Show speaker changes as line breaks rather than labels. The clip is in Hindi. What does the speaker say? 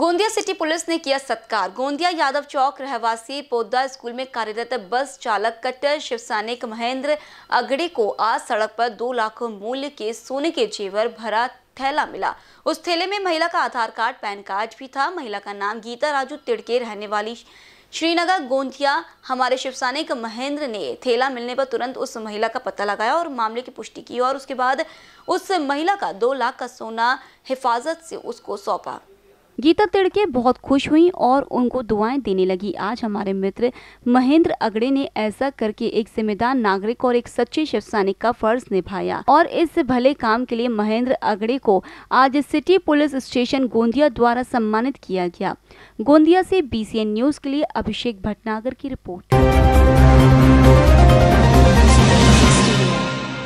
गोंदिया सिटी पुलिस ने किया सत्कार गोंदिया यादव चौक रहवासी पोदा स्कूल में कार्यरत बस चालक कट्टर शिवसैनिक महेंद्र अगड़े को आज सड़क पर दो लाख मूल्य के सोने के जेवर भरा थैला मिला उस थैले में महिला का आधार कार्ड पैन कार्ड भी था महिला का नाम गीता राजू तिड़के रहने वाली श्रीनगर गोंदिया हमारे शिवसैनिक महेंद्र ने थैला मिलने पर तुरंत उस महिला का पता लगाया और मामले की पुष्टि की और उसके बाद उस महिला का दो लाख का सोना हिफाजत से उसको सौंपा गीता तिड़के बहुत खुश हुई और उनको दुआएं देने लगी आज हमारे मित्र महेंद्र अगड़े ने ऐसा करके एक जिम्मेदार नागरिक और एक सच्चे शिव सैनिक का फर्ज निभाया और इस भले काम के लिए महेंद्र अगड़े को आज सिटी पुलिस स्टेशन गोंदिया द्वारा सम्मानित किया गया गोंदिया से बीसीएन न्यूज के लिए अभिषेक भटनागर की रिपोर्ट